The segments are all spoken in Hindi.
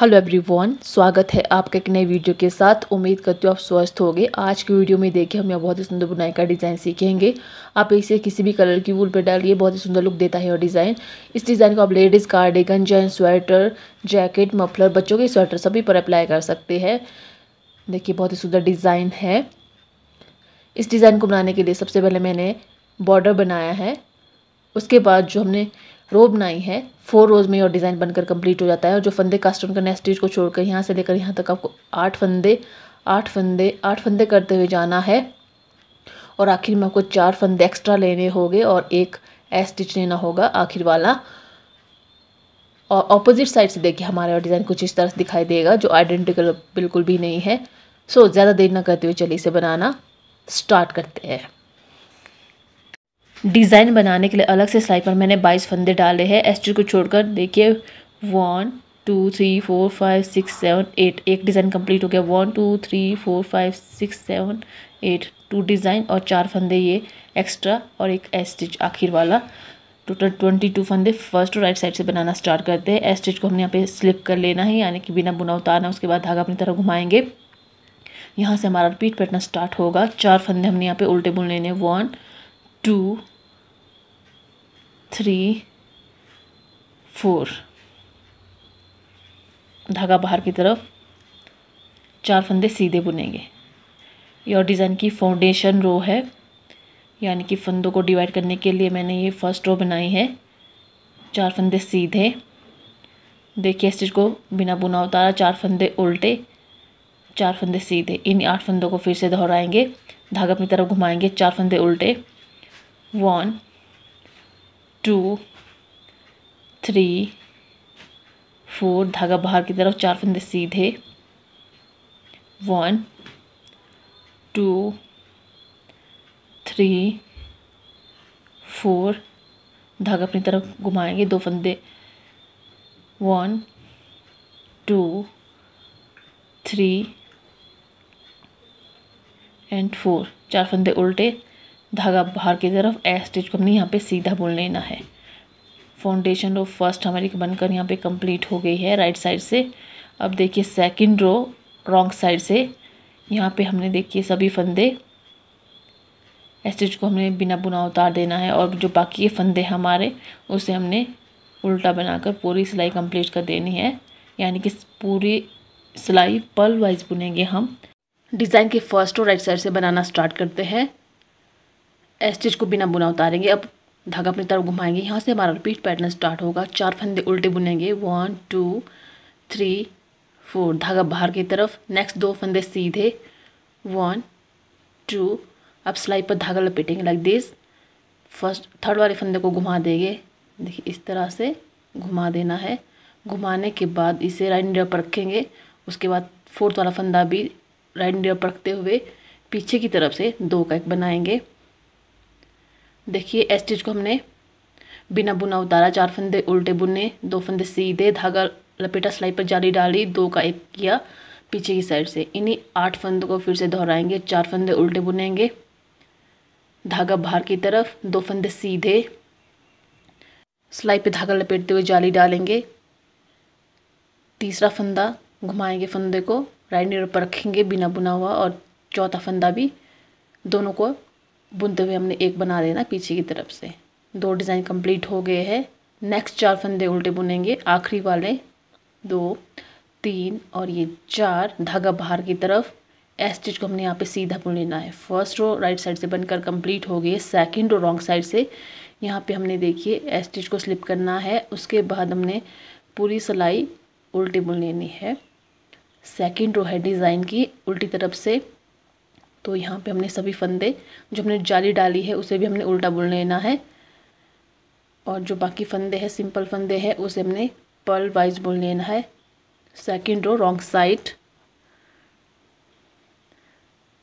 हेलो एवरीवन स्वागत है आपका एक नए वीडियो के साथ उम्मीद करती हूँ आप स्वस्थ होंगे आज की वीडियो में देखिए हम यहाँ बहुत ही सुंदर बुनाई का डिज़ाइन सीखेंगे आप इसे किसी भी कलर की वूल पर डालिए बहुत ही सुंदर लुक देता है और डिज़ाइन इस डिज़ाइन को आप ladies cardigan gents sweater jacket muffler बच्चों के स्वेटर सभी पर अप्लाई कर सकते हैं देखिए बहुत ही सुंदर डिज़ाइन है इस डिज़ाइन को बनाने के लिए सबसे पहले मैंने बॉर्डर बनाया है उसके बाद जो हमने रो बनाई है फोर रोज़ में और डिज़ाइन बनकर कंप्लीट हो जाता है और जो फंदे कास्ट ऑन करना है स्टिच को छोड़कर यहाँ से लेकर यहाँ तक आपको आठ फंदे आठ फंदे आठ फंदे करते हुए जाना है और आखिर में आपको चार फंदे एक्स्ट्रा लेने होंगे और एक स्टिच लेना होगा आखिर वाला और ऑपोजिट साइड से देखिए हमारा डिज़ाइन कुछ इस तरह से दिखाई देगा जो आइडेंटिकल बिल्कुल भी नहीं है सो so, ज़्यादा देर ना करते हुए चलिए इसे बनाना स्टार्ट करते हैं डिज़ाइन बनाने के लिए अलग से सिलाई पर मैंने बाईस फंदे डाले हैं एस्ट्री को छोड़कर देखिए one two three four five six seven eight एक डिज़ाइन कंप्लीट हो गया one two three four five six seven eight two design और चार फंदे ये एक्स्ट्रा और एक एस्टिच आखिर वाला टोटल ट्वेंटी टू फंदे फर्स्ट और राइट साइड से बनाना स्टार्ट करते हैं एस्टिच को हमने यहाँ पे स्लिप कर लेना है यानी कि बिना बुना उतारना उसके बाद धागा अपनी तरह घुमाएंगे यहाँ से हमारा रिपीट पैटर्न स्टार्ट होगा चार फंदे हमने यहाँ पे उल्टे बुन लेने वन टू थ्री फोर धागा बाहर की तरफ चार फंदे सीधे बुनेंगे योर डिज़ाइन की फाउंडेशन रो है यानी कि फंदों को डिवाइड करने के लिए मैंने ये फर्स्ट रो बनाई है चार फंदे सीधे देखिए स्टिच को बिना बुना उतारा चार फंदे उल्टे चार फंदे सीधे इन आठ फंदों को फिर से दोहराएंगे धागा अपनी तरफ घुमाएंगे चार फंदे उल्टे one टू थ्री फोर धागा बाहर की तरफ चार फंदे सीधे वन टू थ्री फोर धागा अपनी तरफ घुमाएंगे दो फंदे one two three and four चार फंदे उल्टे धागा बाहर की तरफ ए स्टिच को हमने यहाँ पे सीधा बुन लेना है फाउंडेशन रो फर्स्ट हमारी बनकर यहाँ पे कंप्लीट हो गई है राइट साइड से अब देखिए सेकंड रो रॉन्ग साइड से यहाँ पे हमने देखिए सभी फंदे स्टिच को हमने बिना बुना उतार देना है और जो बाकी के फंदे हमारे उसे हमने उल्टा बनाकर पूरी सिलाई कम्प्लीट कर देनी है यानी कि पूरी सिलाई पल वाइज बुनेंगे हम डिज़ाइन के फर्स्ट और राइट साइड से बनाना स्टार्ट करते हैं स्टिच को बिना बुना उतारेंगे अब धागा अपनी तरफ घुमाएंगे यहाँ से हमारा रिपीट पैटर्न स्टार्ट होगा चार फंदे उल्टे बुनेंगे वन टू थ्री फोर धागा बाहर की तरफ नेक्स्ट दो फंदे सीधे वन टू अब सिलाई पर धागा लपेटेंगे लाइक दिस फर्स्ट थर्ड वाले फंदे को घुमा देंगे देखिए इस तरह से घुमा देना है घुमाने के बाद इसे राइट नियर पर रखेंगे उसके बाद फोर्थ वाला फंदा भी राइट नियर पर रखते हुए पीछे की तरफ से दो का एक बनाएंगे देखिए एस स्टिच को हमने बिना बुना उतारा चार फंदे उल्टे बुने दो फंदे सीधे धागा लपेटा सिलाई पर जाली डाली दो का एक किया पीछे की साइड से इन्हीं आठ फंदों को फिर से दोहराएंगे चार फंदे उल्टे बुनेंगे धागा बाहर की तरफ दो फंदे सीधे सिलाई पर धागा लपेटते हुए जाली डालेंगे तीसरा फंदा घुमाएंगे फंदे को राइट नीर पर रखेंगे बिना बुना हुआ और चौथा फंदा भी दोनों को बुनते हुए हमने एक बना देना पीछे की तरफ से दो डिज़ाइन कंप्लीट हो गए हैं नेक्स्ट चार फंदे उल्टे बुनेंगे आखिरी वाले दो तीन और ये चार धागा बाहर की तरफ एस स्टिच को हमने यहाँ पे सीधा बुन लेना है फर्स्ट रो राइट साइड से बनकर कंप्लीट हो गई है सेकेंड रो रॉन्ग साइड से यहाँ पे हमने देखिए एस स्टिच को स्लिप करना है उसके बाद हमने पूरी सिलाई उल्टी बुन लेनी है सेकेंड रो है डिज़ाइन की उल्टी तरफ से तो यहाँ पे हमने सभी फंदे जो हमने जाली डाली है उसे भी हमने उल्टा बुन लेना है और जो बाकी फंदे हैं सिंपल फंदे हैं उसे हमने पर्ल वाइज बुन लेना है सेकेंड रो रॉन्ग साइड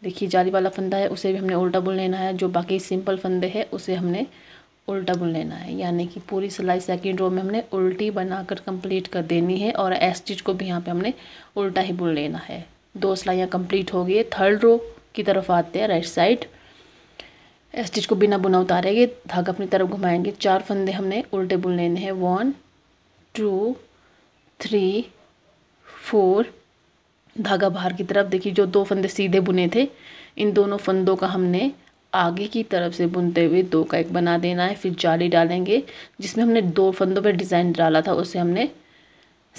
देखिए जाली वाला फंदा है उसे भी हमने उल्टा बुन लेना है जो बाकी सिंपल फंदे हैं उसे हमने उल्टा बुन लेना है यानी कि पूरी सिलाई सेकेंड रो में हमने उल्टी बनाकर कंप्लीट कर देनी है और एस स्टिच को भी यहाँ पे हमने उल्टा ही बुन लेना है दो सिलाइयाँ कंप्लीट हो गई है थर्ड रो की तरफ आते हैं राइट साइड स्टिच को बिना बुना उतारेंगे धागा अपनी तरफ घुमाएंगे चार फंदे हमने उल्टे बुन लेने हैं वन टू थ्री फोर धागा बाहर की तरफ देखिए जो दो फंदे सीधे बुने थे इन दोनों फंदों का हमने आगे की तरफ से बुनते हुए दो का एक बना देना है फिर जाली डालेंगे जिसमें हमने दो फंदों पर डिज़ाइन डाला था उसे हमने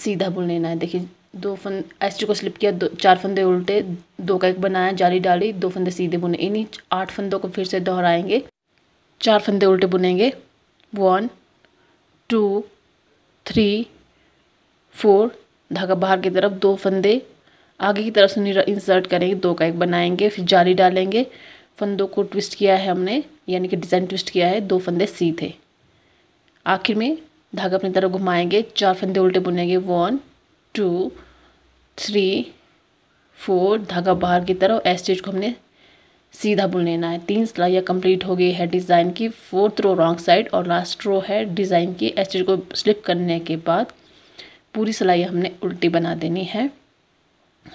सीधा बुन लेना है देखिए दो फंद एस्ट्री को स्लिप किया दो चार फंदे उल्टे दो का एक बनाया जाली डाली दो फंदे सीधे बुने इन्हीं आठ फंदों को फिर से दोहराएंगे चार फंदे उल्टे बुनेंगे वन टू थ्री फोर धागा बाहर की तरफ दो फंदे आगे की तरफ से इंसर्ट करेंगे दो का एक बनाएंगे फिर जाली डालेंगे फंदों को ट्विस्ट किया है हमने यानी कि डिज़ाइन ट्विस्ट किया है दो फंदे सीधे आखिर में धागा अपनी तरफ घुमाएंगे चार फंदे उल्टे बुनेंगे वन टू थ्री फोर धागा बाहर की तरफ एस स्टिच को हमने सीधा बुन लेना है तीन सिलाइयाँ कंप्लीट हो गई है डिज़ाइन की फोर्थ रो रॉन्ग साइड और लास्ट रो है डिज़ाइन की एस स्टिच को स्लिप करने के बाद पूरी सिलाई हमने उल्टी बना देनी है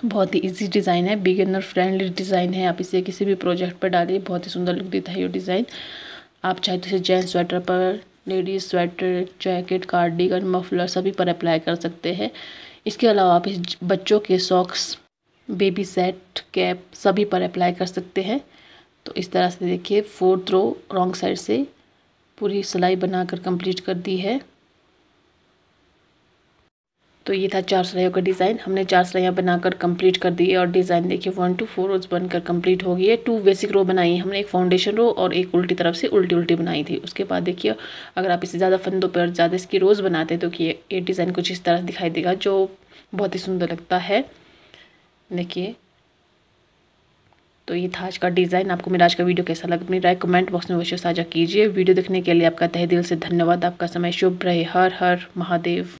बहुत ही इजी डिज़ाइन है बिगिनर फ्रेंडली डिज़ाइन है आप इसे किसी भी प्रोजेक्ट पर डालिए बहुत ही सुंदर लुक देता है ये डिज़ाइन आप चाहे तो इसे जेंट्स स्वेटर पर ladies sweater jacket cardigan muffler सभी पर अप्लाई कर सकते हैं इसके अलावा आप इस बच्चों के सॉक्स बेबी सेट कैप सभी पर अप्लाई कर सकते हैं तो इस तरह से देखिए फोर्थ रो रॉन्ग साइड से पूरी सिलाई बनाकर कंप्लीट कर दी है तो ये था चार सलाइयों का डिज़ाइन हमने चार सलाइयाँ बनाकर कंप्लीट कर दी है और डिज़ाइन देखिए वन टू फोर रोज बनकर कंप्लीट हो गई है टू बेसिक रो बनाई है हमने एक फाउंडेशन रो और एक उल्टी तरफ से उल्टी उल्टी बनाई थी उसके बाद देखिए अगर आप इसे ज़्यादा फंदों पर ज़्यादा इसकी रोज़ बनाते तो कि ये डिज़ाइन कुछ इस तरह दिखाई देगा जो बहुत ही सुंदर लगता है देखिए तो ये था आज का डिज़ाइन आपको मेरा आज का वीडियो कैसा लगा अपनी राय कमेंट बॉक्स में अवश्य साझा कीजिए वीडियो देखने के लिए आपका तहे दिल से धन्यवाद आपका समय शुभ रहे हर हर महादेव